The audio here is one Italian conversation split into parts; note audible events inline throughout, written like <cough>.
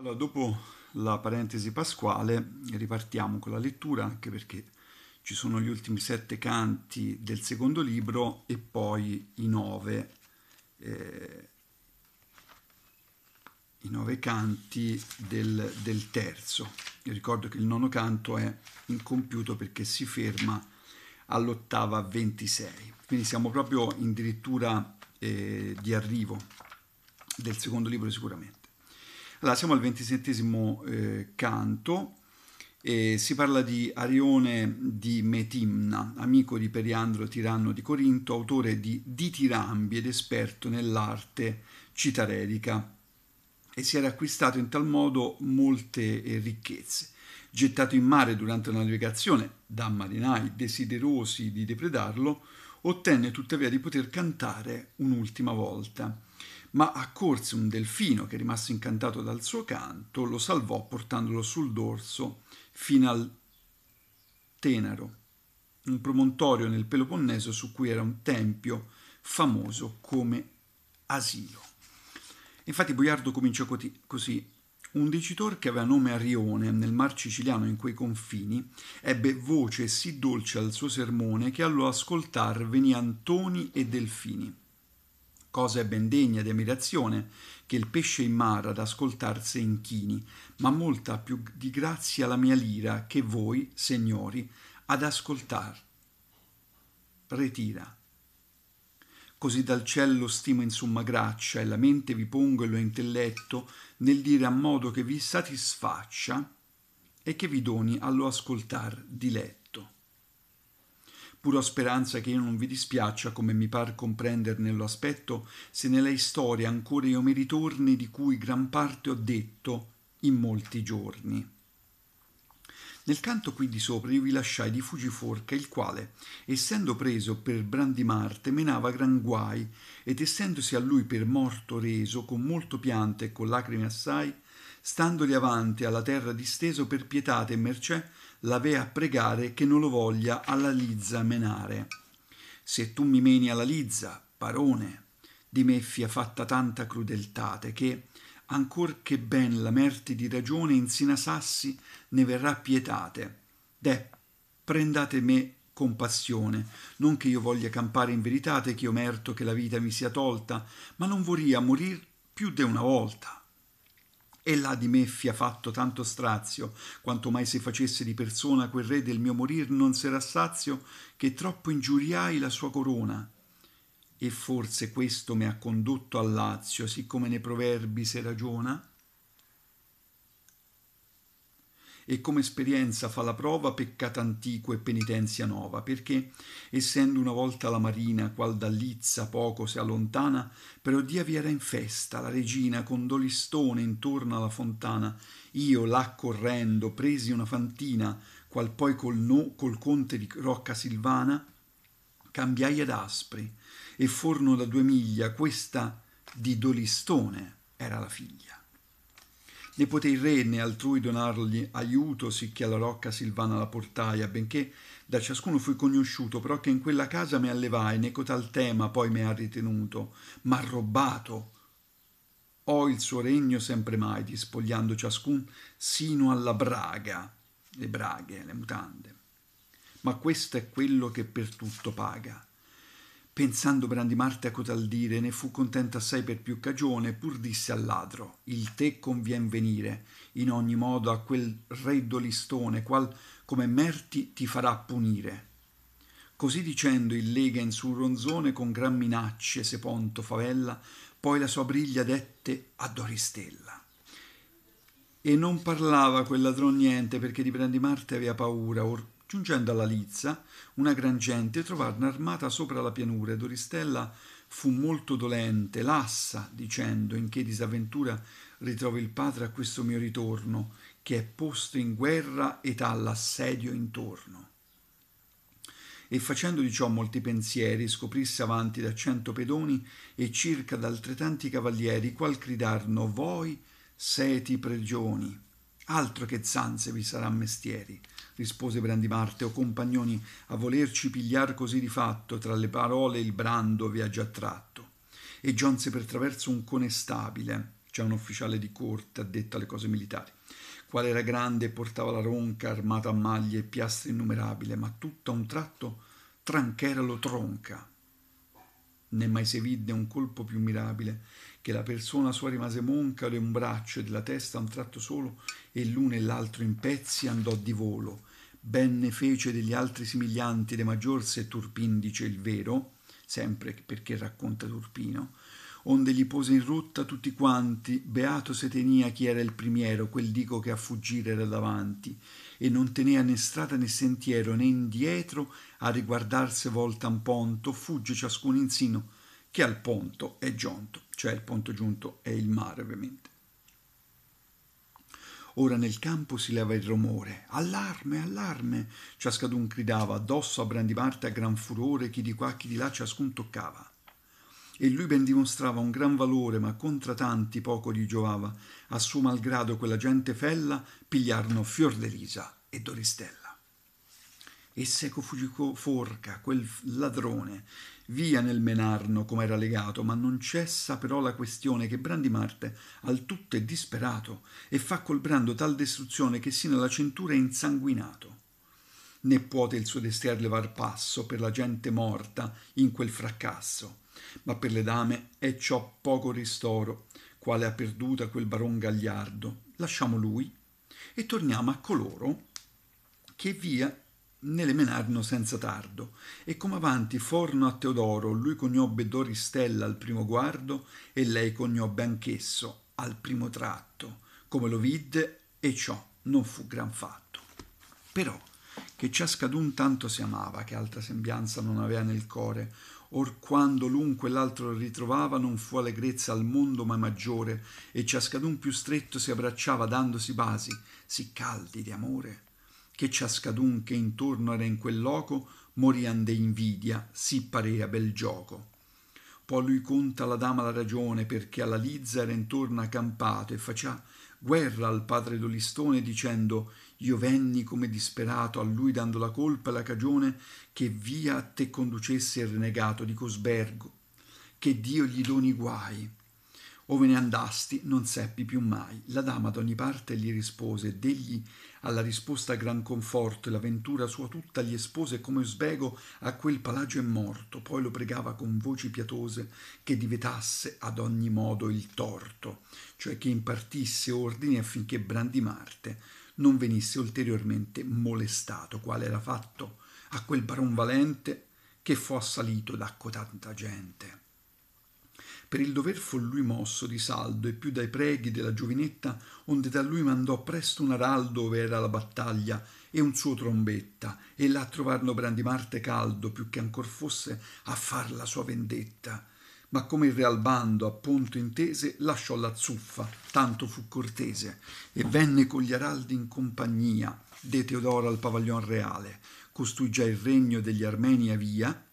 Allora, dopo la parentesi pasquale ripartiamo con la lettura, anche perché ci sono gli ultimi sette canti del secondo libro e poi i nove, eh, i nove canti del, del terzo. Io ricordo che il nono canto è incompiuto perché si ferma all'ottava 26, quindi siamo proprio in dirittura eh, di arrivo del secondo libro sicuramente. Allora, siamo al ventisettesimo eh, canto, e si parla di Arione di Metimna, amico di Periandro, tiranno di Corinto, autore di Ditirambi ed esperto nell'arte citarerica e si era acquistato in tal modo molte eh, ricchezze. Gettato in mare durante una navigazione da marinai desiderosi di depredarlo, ottenne tuttavia di poter cantare un'ultima volta ma accorse un delfino che, rimasto incantato dal suo canto, lo salvò portandolo sul dorso fino al Tenaro, un promontorio nel Peloponneso su cui era un tempio famoso come asilo. Infatti Boiardo cominciò così. Un dicitor che aveva nome Arione nel mar siciliano in quei confini ebbe voce sì dolce al suo sermone che allo ascoltar venì Antoni e Delfini Cosa è ben degna di ammirazione che il pesce in mare ad ascoltar se inchini, ma molta più di grazia la mia lira che voi, signori, ad ascoltar. Retira. Così dal cielo stimo in somma graccia e la mente vi pongo e lo intelletto nel dire a modo che vi satisfaccia e che vi doni allo ascoltar diletto pur speranza che io non vi dispiaccia, come mi par comprenderne lo aspetto, se nella storia ancora io mi ritorni di cui gran parte ho detto in molti giorni. Nel canto qui di sopra io vi lasciai di Fugiforca, il quale, essendo preso per Brandimarte, menava gran guai, ed essendosi a lui per morto reso, con molto piante e con lacrime assai, standoli avanti alla terra disteso per pietate e mercè, l'avea a pregare che non lo voglia alla lizza menare. Se tu mi meni alla lizza, parone, di me fia fatta tanta crudeltate che, ancor che ben la merti di ragione insina sassi ne verrà pietate. De, prendate me compassione, non che io voglia campare in veritate che io merto che la vita mi sia tolta, ma non vorria morir più de una volta e là di me fia fatto tanto strazio, quanto mai se facesse di persona quel re del mio morir non s'era sazio, che troppo ingiuriai la sua corona. E forse questo mi ha condotto a Lazio, siccome nei proverbi se ragiona, e come esperienza fa la prova peccato antico e penitenzia nova, perché, essendo una volta la marina, qual da Lizza poco si allontana, per odia vi era in festa la regina con dolistone intorno alla fontana, io là correndo presi una fantina, qual poi col, no, col conte di Rocca Silvana, cambiai ad aspri, e forno da due miglia questa di Dolistone era la figlia né poté il re né altrui donargli aiuto sicché alla rocca Silvana la portai, benché da ciascuno fui conosciuto, però che in quella casa mi allevai, né cotal tema poi mi ha ritenuto, ma rubato. Ho il suo regno sempre mai, dispogliando ciascun sino alla braga, le braghe, le mutande. Ma questo è quello che per tutto paga. Pensando Brandi Marte a cotal dire, ne fu contenta assai per più cagione, pur disse al ladro: Il te convien venire, in ogni modo a quel reddo listone, qual come merti ti farà punire. Così dicendo il lega in sul ronzone con gran minacce Seponto favella, poi la sua briglia dette a Doristella. E non parlava quel ladron niente perché di Brandi Marte aveva paura, or Giungendo alla Lizza, una gran gente trovarono armata sopra la pianura ed Oristella fu molto dolente, lassa, dicendo in che disavventura ritrovo il padre a questo mio ritorno, che è posto in guerra ed ha l'assedio intorno. E facendo di ciò molti pensieri, scoprisse avanti da cento pedoni e circa d'altretanti cavalieri, qual gridarono voi seti pregioni, altro che zanze vi sarà mestieri rispose Brandimarte, o compagnoni, a volerci pigliar così di fatto, tra le parole il brando vi ha già tratto. E giunse per traverso un conestabile, cioè un ufficiale di corte addetto alle cose militari, quale era grande e portava la ronca armata a maglie e piastre innumerabile, ma tutto a un tratto tranchera lo tronca. Né mai si vide un colpo più mirabile, che la persona sua rimase monca le un braccio e della testa a un tratto solo, e l'uno e l'altro in pezzi andò di volo, benne fece degli altri simiglianti de se Turpin dice il vero, sempre perché racconta Turpino, onde gli pose in rotta tutti quanti, beato se tenia chi era il primiero, quel dico che a fuggire era davanti, e non tenea né strada né sentiero né indietro, a riguardarsi volta un ponto, fugge ciascuno insino, che al ponto è giunto, cioè il ponto giunto è il mare ovviamente. Ora nel campo si leva il rumore. Allarme, allarme! Ciascadun gridava addosso a Brandimarte a gran furore, chi di qua, chi di là, ciascun toccava. E lui ben dimostrava un gran valore, ma contra tanti poco gli giovava. A suo malgrado quella gente fella pigliarono Fiordelisa e Doristella. E seco fuggì Forca, quel ladrone, via nel menarno come era legato, ma non cessa però la questione che Brandi Marte al tutto è disperato e fa col brando tal distruzione che sino alla cintura è insanguinato. Né puote il suo destier levar passo per la gente morta in quel fracasso, ma per le dame è ciò poco ristoro, quale ha perduta quel baron gagliardo. Lasciamo lui e torniamo a coloro che via ne le menarono senza tardo, e come avanti forno a Teodoro, lui conobbe Doristella al primo guardo e lei conobbe anch'esso al primo tratto, come lo vide, e ciò non fu gran fatto. Però che ciascadun tanto si amava, che altra sembianza non avea nel core, or quando l'unque l'altro ritrovava non fu allegrezza al mondo mai maggiore, e ciascadun più stretto si abbracciava dandosi basi, sì caldi di amore, che ciascadun che intorno era in quel loco morian de invidia, si parea bel gioco. Poi lui conta la dama la ragione perché alla Lizza era intorno accampato e facea guerra al padre d'Olistone dicendo io venni come disperato a lui dando la colpa e la cagione che via a te conducesse il renegato di Cosbergo, che Dio gli doni guai Ove ne andasti, non seppi più mai. La dama d'ogni parte gli rispose, ed egli alla risposta gran conforto, e la ventura sua tutta gli espose come sbego a quel palagio è morto. Poi lo pregava con voci pietose che divetasse ad ogni modo il torto, cioè che impartisse ordini affinché Brandi Marte non venisse ulteriormente molestato, quale era fatto a quel baron valente che fu assalito da cotanta gente per il dover fu lui mosso di saldo e più dai preghi della giovinetta, onde da lui mandò presto un araldo dove era la battaglia e un suo trombetta, e là trovarono Brandimarte caldo, più che ancor fosse, a far la sua vendetta. Ma come il real bando a Ponto intese, lasciò la zuffa, tanto fu cortese, e venne con gli araldi in compagnia de Teodoro al pavaglion reale, costui già il regno degli Armeni a via,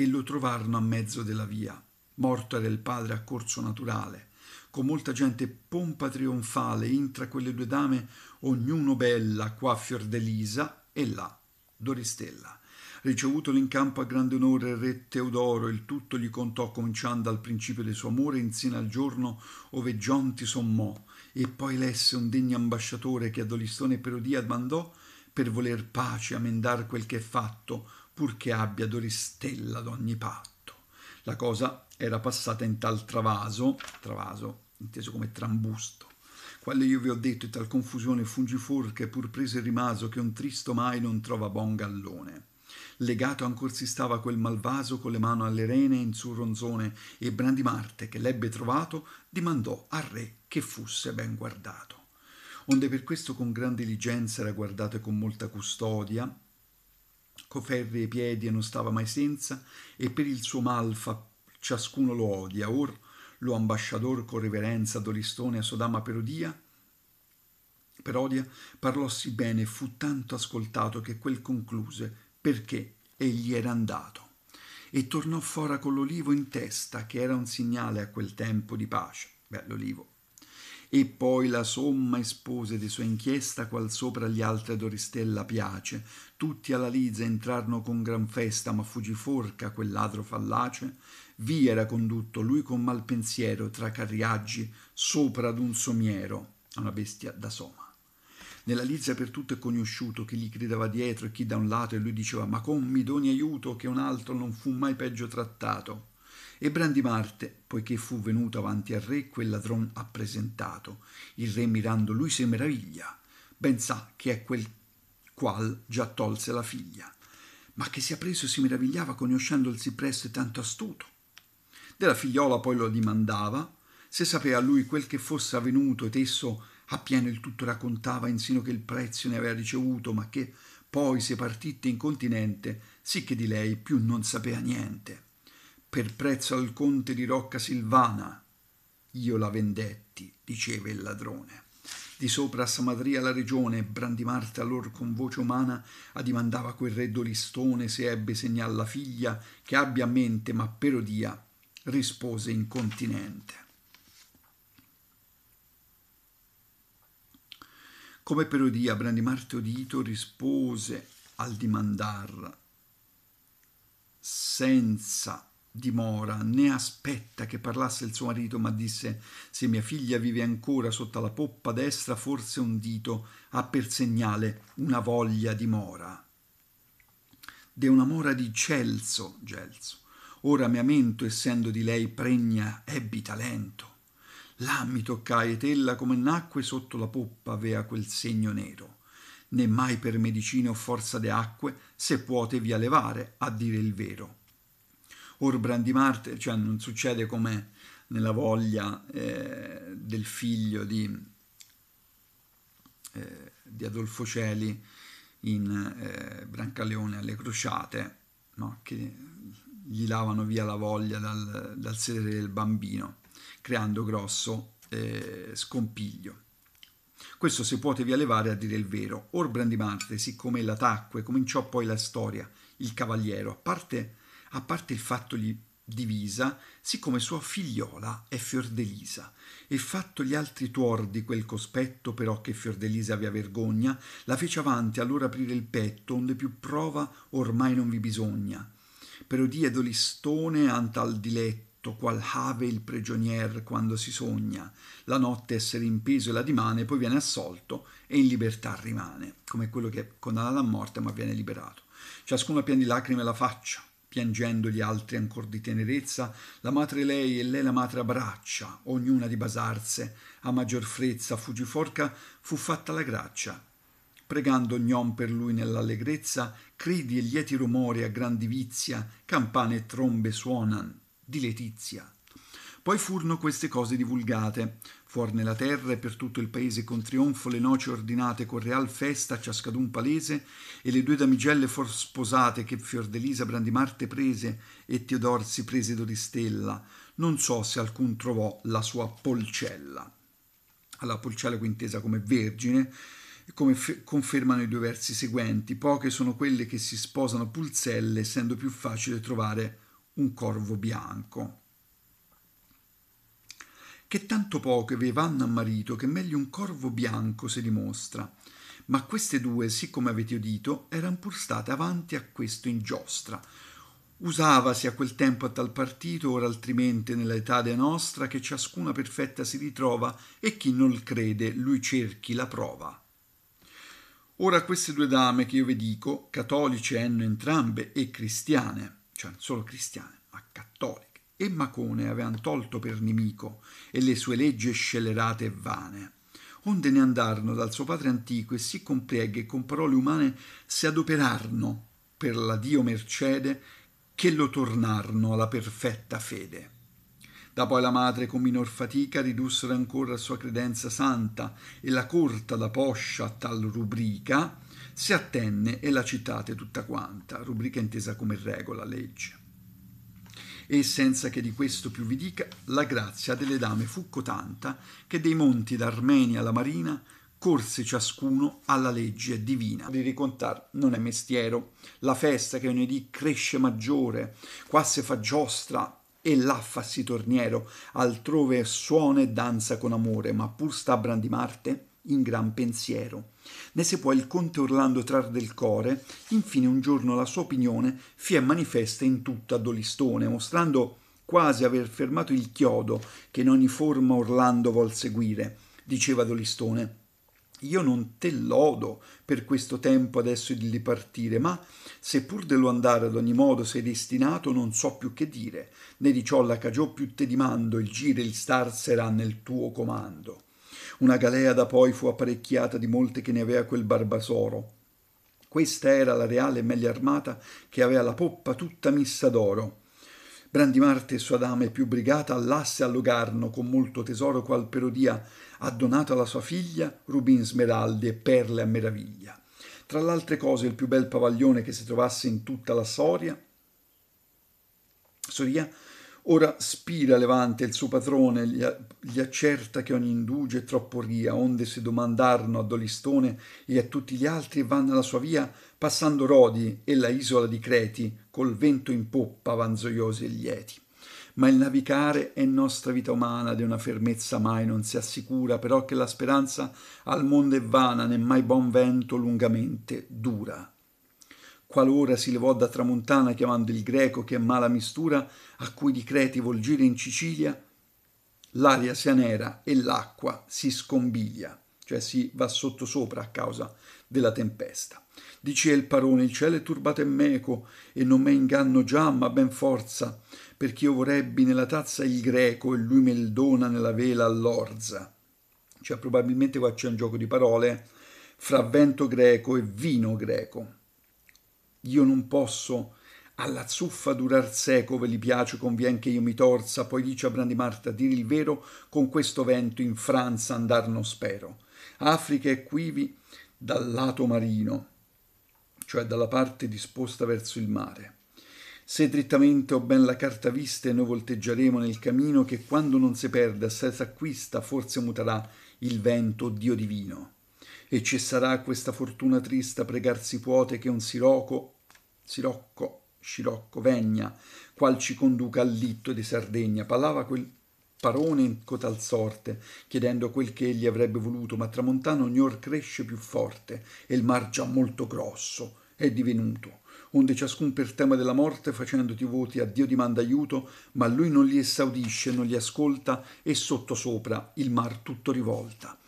e lo trovarono a mezzo della via, morto era il padre a corso naturale, con molta gente pompa trionfale, intra quelle due dame, ognuno bella, qua Fiordelisa e là Doristella. Ricevuto l'incampo a grande onore il re Teodoro, il tutto gli contò cominciando al principio del suo amore insieme al giorno ove John ti sommò, e poi lesse un degno ambasciatore che a Dolistone Perodia mandò per voler pace amendar quel che è fatto, purché abbia Doristella ad ogni patto. La cosa era passata in tal travaso, travaso inteso come trambusto, quale io vi ho detto e tal confusione fungiforche pur prese e rimaso che un tristo mai non trova buon gallone. Legato ancor si stava quel malvaso con le mani alle rene in su ronzone e Brandimarte, che l'ebbe trovato, dimandò al re che fosse ben guardato. Onde per questo con gran diligenza era guardato e con molta custodia, co ferri e piedi e non stava mai senza, e per il suo mal fa, ciascuno lo odia, or lo ambasciador con reverenza d'Oristone a Sodama Perodia, odia, parlò sì bene e fu tanto ascoltato che quel concluse perché egli era andato. E tornò fora con l'olivo in testa, che era un segnale a quel tempo di pace. Beh, l'olivo e poi la somma espose di sua inchiesta qual sopra gli altri ad Oristella piace, tutti alla Liza entrarono con gran festa, ma fuggì forca quel ladro fallace, via era condotto lui con mal pensiero tra carriaggi sopra ad un somiero, a una bestia da soma. Nella Lizia per tutto è conosciuto chi gli gridava dietro e chi da un lato e lui diceva ma con mi doni aiuto che un altro non fu mai peggio trattato. E Brandimarte, poiché fu venuto avanti al re, quell'adron ha presentato. Il re mirando lui si meraviglia, ben sa che è quel qual già tolse la figlia. Ma che sia preso si meravigliava, conoscendo il presto e tanto astuto. Della figliola poi lo dimandava, se sapea lui quel che fosse avvenuto ed esso appieno il tutto raccontava insino che il prezzo ne aveva ricevuto, ma che poi se partitte in continente, sì che di lei più non sapea niente per prezzo al conte di Rocca Silvana. Io la vendetti, diceva il ladrone. Di sopra a Samadria la regione, brandimarte allor con voce umana addimandava quel re Dolistone se ebbe segnal la figlia che abbia a mente, ma per odia rispose incontinente. Come per odia Brandimarte udito rispose al dimandar senza dimora né aspetta che parlasse il suo marito, ma disse: Se mia figlia vive ancora sotto la poppa destra, forse un dito ha per segnale una voglia di mora. De una mora di Celso, Gelso. Ora mi amento, essendo di lei pregna, ebbi talento. Là mi toccai ed ella come nacque sotto la poppa avea quel segno nero. Né mai per medicina o forza de acque se puote via levare, a dire il vero Urban di Marte, cioè non succede come nella voglia eh, del figlio di, eh, di, Adolfo Celi in eh, Brancaleone alle crociate, no? che gli lavano via la voglia dal, dal sedere del bambino, creando grosso eh, scompiglio. Questo se poteva levare a dire il vero. Orbrandi Marte, siccome la tacque, cominciò poi la storia, il cavaliero, a parte a parte il fatto gli divisa, siccome sua figliola è Fiordelisa, e fatto gli altri tuor di quel cospetto, però che Fiordelisa avea vergogna, la fece avanti allora aprire il petto, onde più prova ormai non vi bisogna. Però diedo listone antal diletto, qual ave il prigionier quando si sogna, la notte essere in peso e la dimane, poi viene assolto e in libertà rimane, come quello che è condannato a morte ma viene liberato. Ciascuno pian di lacrime la faccia, piangendo gli altri ancor di tenerezza, la madre lei e lei la madre abbraccia, ognuna di basarse, a maggior frezza fugiforca fu fatta la graccia. Pregando ognon per lui nell'allegrezza, credi e lieti rumori a gran divizia, campane e trombe suonan, di letizia. Poi furono queste cose divulgate, Fuor nella terra e per tutto il paese con trionfo le noci ordinate, con real festa a ciascadun palese, e le due damigelle for sposate che Fiordelisa Brandimarte prese e Teodor si prese d'Oristella. Non so se alcun trovò la sua polcella. Alla polcella quintesa come vergine, come confermano i due versi seguenti, poche sono quelle che si sposano pulzelle, essendo più facile trovare un corvo bianco che tanto poche vanno a marito che meglio un corvo bianco si dimostra. Ma queste due, siccome avete udito, eran pur state avanti a questo in giostra. Usavasi a quel tempo a tal partito, ora altrimenti nella età de nostra, che ciascuna perfetta si ritrova e chi non crede lui cerchi la prova. Ora queste due dame che io vi dico, cattolici hanno entrambe e cristiane, cioè non solo cristiane, ma cattoliche e Macone avean tolto per nemico e le sue leggi scellerate e vane onde ne andarono dal suo padre antico e si con preghe e con parole umane si adoperarono per la Dio mercede che lo tornarono alla perfetta fede. Da poi la madre con minor fatica ridussero ancora a sua credenza santa e la corta da poscia a tal rubrica si attenne e la citate tutta quanta, rubrica intesa come regola, legge. E senza che di questo più vi dica, la grazia delle dame fu cotanta che dei monti d'Armenia alla Marina corse ciascuno alla legge divina. Di ricontar non è mestiero. La festa che ogni dì cresce maggiore, qua se fa giostra e là fassi torniero, altrove suona e danza con amore, ma pur sta a brandimarte in gran pensiero. Ne se può il conte Orlando trar del core, infine un giorno la sua opinione fie manifesta in tutta Dolistone, mostrando quasi aver fermato il chiodo che in ogni forma Orlando vuol seguire. Diceva Dolistone, io non te lodo per questo tempo adesso di dipartire, ma se pur dello andare ad ogni modo sei destinato, non so più che dire, né di ciò la cagiò più te dimando, il giro e il star sarà nel tuo comando. Una galea da poi fu apparecchiata di molte che ne aveva quel Barbasoro. Questa era la reale meglio armata che aveva la poppa tutta messa d'oro. Brandimarte e sua dama e più brigata all'asse all'ogarno con molto tesoro qual Perodia ha donato alla sua figlia rubin smeraldi e perle a meraviglia. Tra l'altre cose il più bel pavaglione che si trovasse in tutta la Soria, Soria Ora spira Levante il suo patrone, gli, accerta che ogni indugio è troppo ria, onde se domandarono a Dolistone e a tutti gli altri e vanno alla sua via, passando Rodi e la isola di Creti, col vento in poppa vanzoiosi e lieti. Ma il navicare è nostra vita umana, di una fermezza mai non si assicura, però che la speranza al mondo è vana, né mai buon vento lungamente dura qualora si levò da Tramontana chiamando il greco che è mala mistura, a cui di Creti vuol gire in Sicilia, l'aria si anera e l'acqua si scombiglia, cioè si va sotto sopra a causa della tempesta. Dice il parone, il cielo è turbato e meco, e non me inganno già, ma ben forza, perché io vorrebbi nella tazza il greco e lui me il dona nella vela all'orza. Cioè probabilmente qua c'è un gioco di parole fra vento greco e vino greco io non posso alla zuffa durar seco, ve li piace, convien che io mi torza, poi dice a Brandimarta, dir il vero, con questo vento in Franza andar non spero. Africa è quivi dal lato marino, cioè dalla parte disposta verso il mare. Se drittamente ho ben la carta vista e noi volteggeremo nel cammino che quando non si perde, se s'acquista, forse muterà il vento, Dio divino. E cesserà questa fortuna trista pregar puote che un siroco Sirocco, Scirocco, Vegna, qual ci conduca al litto di Sardegna, parlava quel parone in cotal sorte, chiedendo quel che egli avrebbe voluto, ma Tramontano ognor cresce più forte, e il mar già molto grosso è divenuto, onde ciascun per tema della morte, facendoti voti, a Dio dimanda aiuto, ma lui non li esaudisce, non li ascolta, e sottosopra il mar tutto rivolta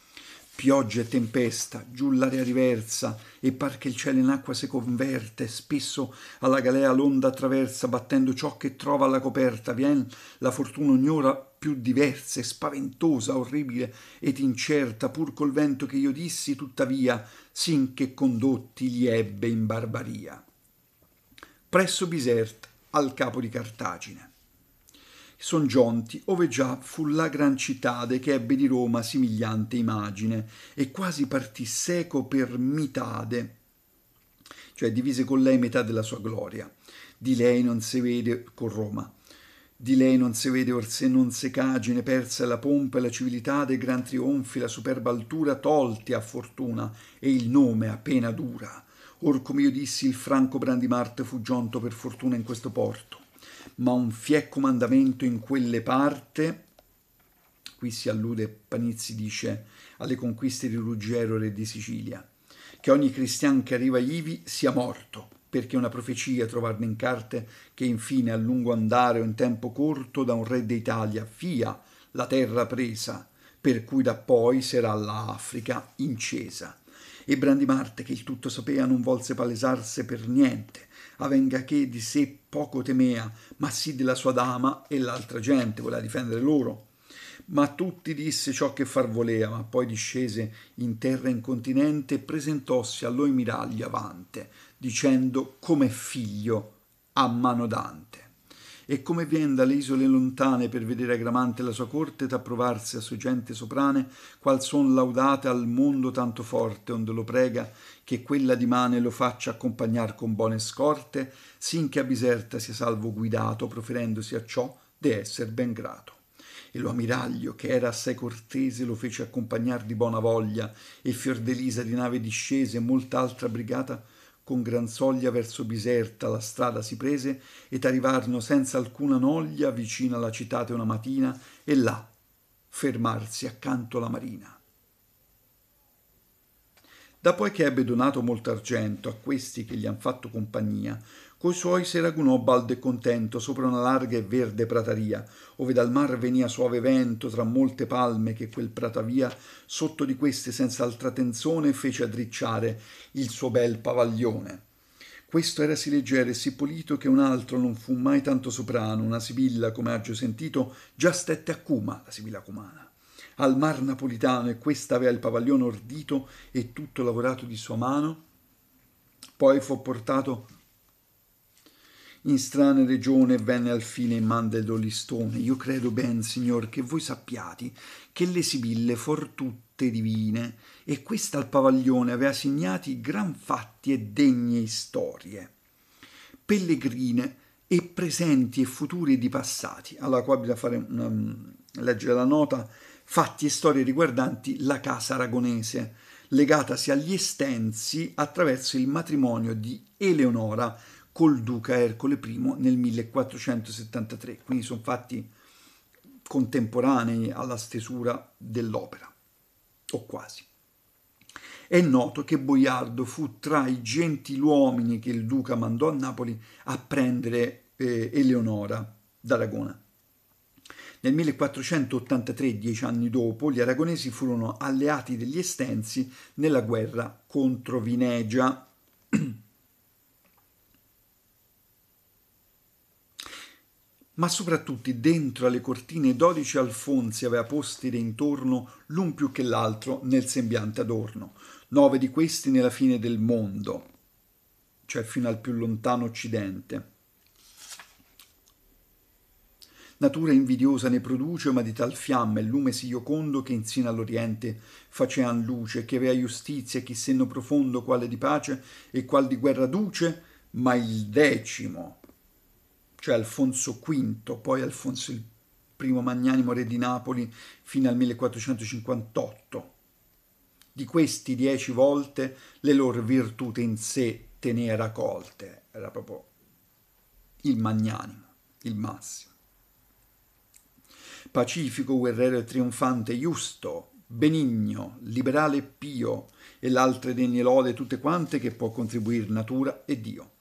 Pioggia e tempesta, giù l'aria riversa, e par che il cielo in acqua si converte, spesso alla galea l'onda attraversa, battendo ciò che trova alla coperta, vien la fortuna ognora più diversa, e spaventosa, orribile ed incerta, pur col vento che io dissi, tuttavia, sin che condotti li ebbe in barbaria. Presso Bisert, al capo di Cartagine son gionti, ove già fu la gran citade che ebbe di Roma simigliante imagine, e quasi partì seco per mitade, cioè divise con lei metà della sua gloria. Di lei non si vede con Roma. Di lei non si vede or se non se cagine, persa la pompa e la civiltà dei gran trionfi, la superba altura tolti a fortuna, e il nome appena dura. Or come io dissi, il franco Brandimart fu giunto per fortuna in questo porto ma un fiecco mandamento in quelle parte. Qui si allude, Panizzi dice, alle conquiste di Ruggero, re di Sicilia, che ogni cristian che arriva Ivi sia morto, perché una profezia trovarne in carte che infine a lungo andare o in tempo corto da un re d'Italia fia la terra presa, per cui da poi sarà l'Africa incesa. E Brandimarte, che il tutto sapea, non volse palesarsi per niente, avenga che di sé poco temea, ma sì della sua dama e l'altra gente, voleva difendere loro. Ma a tutti disse ciò che far voleva, ma poi discese in terra incontinente e presentossi allo miragli avante, dicendo come figlio a mano dante e come vien dalle isole lontane per vedere Agramante la sua corte t'approvarsi a sue gente soprane, qual son laudate al mondo tanto forte, onde lo prega che quella di mane lo faccia accompagnar con buone scorte, sin che a Biserta sia salvo guidato, proferendosi a ciò de esser ben grato e lo ammiraglio, che era assai cortese, lo fece accompagnar di buona voglia, e Fiordelisa di nave discese e molta altra brigata con gran soglia verso Biserta la strada si prese ed arrivarono senza alcuna noglia vicino alla citate una mattina e là fermarsi accanto alla marina. Da poi che ebbe donato molto argento a questi che gli han fatto compagnia, coi suoi si ragunò baldo e contento sopra una larga e verde prateria, ove dal mar venia suave vento tra molte palme che quel pratavia sotto di queste senza altra tenzone fece addricciare il suo bel pavaglione. Questo era sì leggero e sì polito che un altro non fu mai tanto soprano, una sibilla, come aggio sentito, già stette a Cuma, la sibilla cumana al mar napolitano e questa aveva il pavaglione ordito e tutto lavorato di sua mano. Poi fu portato in strane regioni e venne al fine in man dolistone. Io credo ben, Signor, che voi sappiate che le sibille for tutte divine, e questa al pavaglione aveva segnati gran fatti e degne storie, pellegrine e presenti e futuri di passati. Allora qua bisogna fare una, mm, leggere la nota, fatti e storie riguardanti la casa aragonese, legatasi agli estensi attraverso il matrimonio di Eleonora, col duca Ercole I nel 1473, quindi sono fatti contemporanei alla stesura dell'opera, o quasi. È noto che Boiardo fu tra i gentiluomini che il duca mandò a Napoli a prendere eh, Eleonora d'Aragona. Nel 1483, dieci anni dopo, gli aragonesi furono alleati degli estensi nella guerra contro Vinegia. <clears throat> ma soprattutto dentro alle cortine dodici alfonsi aveva posti intorno l'un più che l'altro nel sembiante adorno, nove di questi nella fine del mondo, cioè fino al più lontano occidente. Natura invidiosa ne produce, ma di tal fiamma e lume si iocondo che insieme all'Oriente facean luce, che avea giustizia, chi senno profondo, quale di pace e qual di guerra duce, ma il decimo cioè Alfonso V, poi Alfonso I Magnanimo re di Napoli fino al 1458. Di questi dieci volte le loro virtute in sé tenea raccolte, era proprio il magnanimo, il massimo. Pacifico, guerrero e trionfante, giusto, benigno, liberale e pio, e l'altre degne lode tutte quante che può contribuire natura e Dio.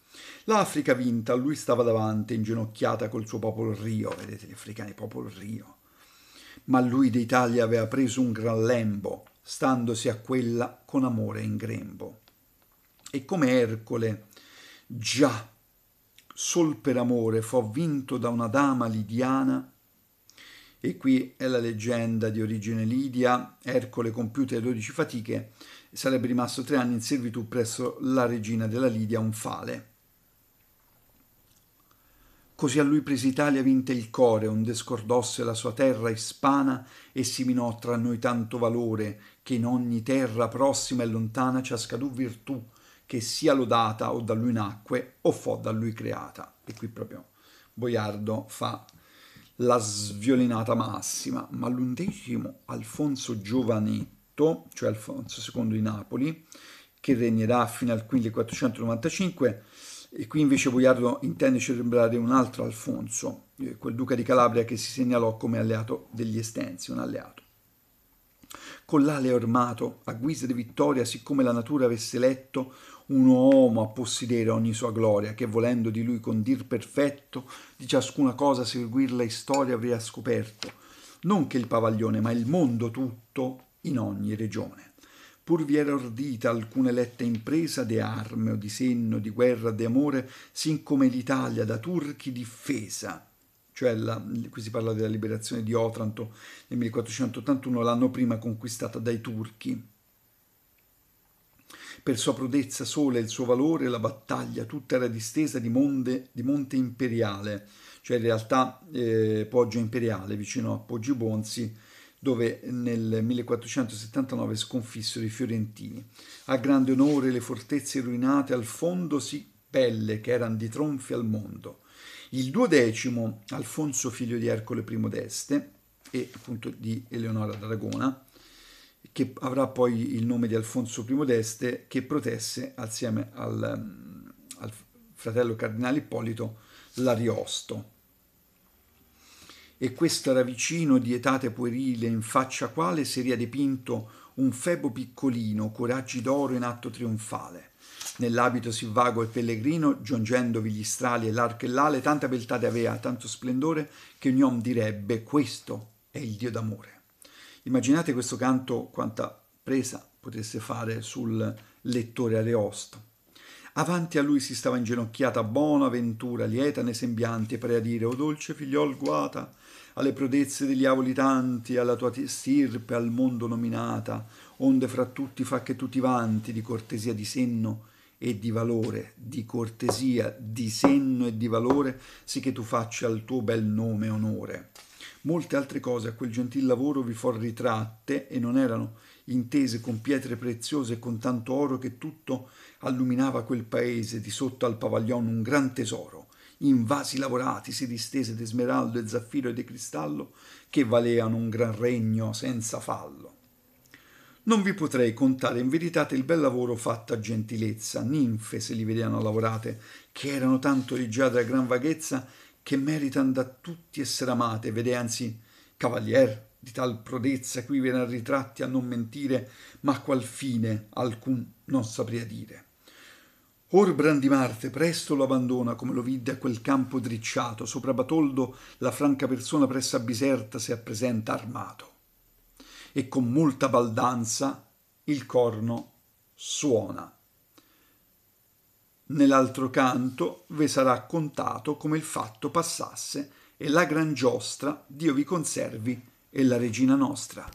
L'Africa vinta, lui stava davanti, inginocchiata col suo popolo Rio, vedete gli africani popolo Rio. Ma lui d'Italia aveva preso un gran lembo, standosi a quella con amore in grembo. E come Ercole, già, sol per amore, fu vinto da una dama lidiana, e qui è la leggenda di origine lidia, Ercole compiute le 12 fatiche, sarebbe rimasto tre anni in servitù presso la regina della Lidia, Onfale. Così a lui presi Italia vinte il core, onde scordosse la sua terra ispana e si minò tra noi tanto valore, che in ogni terra prossima e lontana ciascadun virtù, che sia lodata o da lui nacque o fo da lui creata. E qui proprio Boiardo fa la sviolinata massima, ma l'undecimo Alfonso Giovanetto, cioè Alfonso II di Napoli, che regnerà fino al 1495, e qui invece Boiardo intende celebrare un altro Alfonso, eh, quel duca di Calabria che si segnalò come alleato degli Estensi, un alleato. Con l'ale armato, a guisa di vittoria, siccome la natura avesse letto un uomo a possedere ogni sua gloria, che volendo di lui condir perfetto, di ciascuna cosa seguir la storia avria scoperto, non che il pavaglione, ma il mondo tutto in ogni regione pur vi era ordita alcuna eletta impresa de arme o di senno, di guerra, de amore, sin come l'Italia da turchi difesa cioè la, qui si parla della liberazione di Otranto nel 1481, l'anno prima conquistata dai turchi. Per sua prudezza sola e il suo valore, la battaglia tutta era distesa di, monde, di monte imperiale, cioè in realtà eh, Poggio Imperiale, vicino a Poggio Bonzi, dove nel 1479 sconfissero i fiorentini. A grande onore le fortezze ruinate al fondo si pelle che erano di tronfi al mondo. Il duodecimo Alfonso figlio di Ercole I d'Este e appunto di Eleonora d'Aragona, che avrà poi il nome di Alfonso I d'Este, che protesse assieme al, al fratello cardinale Ippolito l'Ariosto e questo era vicino di etate puerile in faccia quale si era dipinto un febo piccolino, coraggi d'oro in atto trionfale. Nell'abito si vago e pellegrino, giungendovi gli strali e l'arca e l'ale, tanta beltà avea, tanto splendore, che ognuno direbbe questo è il Dio d'amore. Immaginate questo canto quanta presa potesse fare sul lettore Areosto. Avanti a lui si stava inginocchiata buona ventura, lieta nei sembianti, e per a dire, o dolce figliol guata, alle prodezze degli avoli tanti, alla tua stirpe, al mondo nominata, onde fra tutti fa che tu ti vanti di cortesia di senno e di valore, di cortesia, di senno e di valore, sì che tu faccia al tuo bel nome onore. Molte altre cose a quel gentil lavoro vi for ritratte e non erano intese con pietre preziose e con tanto oro che tutto alluminava quel paese di sotto al pavaglion un gran tesoro in vasi lavorati si distese d'esmeraldo e zaffiro e di cristallo, che valeano un gran regno senza fallo. Non vi potrei contare in verità il bel lavoro fatto a gentilezza, ninfe se li vediano lavorate, che erano tanto rigiate a gran vaghezza, che meritan da tutti essere amate, vede anzi, cavalier, di tal prodezza qui verranno ritratti a non mentire, ma qual fine alcun non sapria dire. Or Brandimarte presto lo abbandona come lo vide a quel campo dricciato, sopra Batoldo la franca persona presso a Biserta si appresenta armato. E con molta baldanza il corno suona. Nell'altro canto ve sarà contato come il fatto passasse e la gran giostra Dio vi conservi e la regina nostra.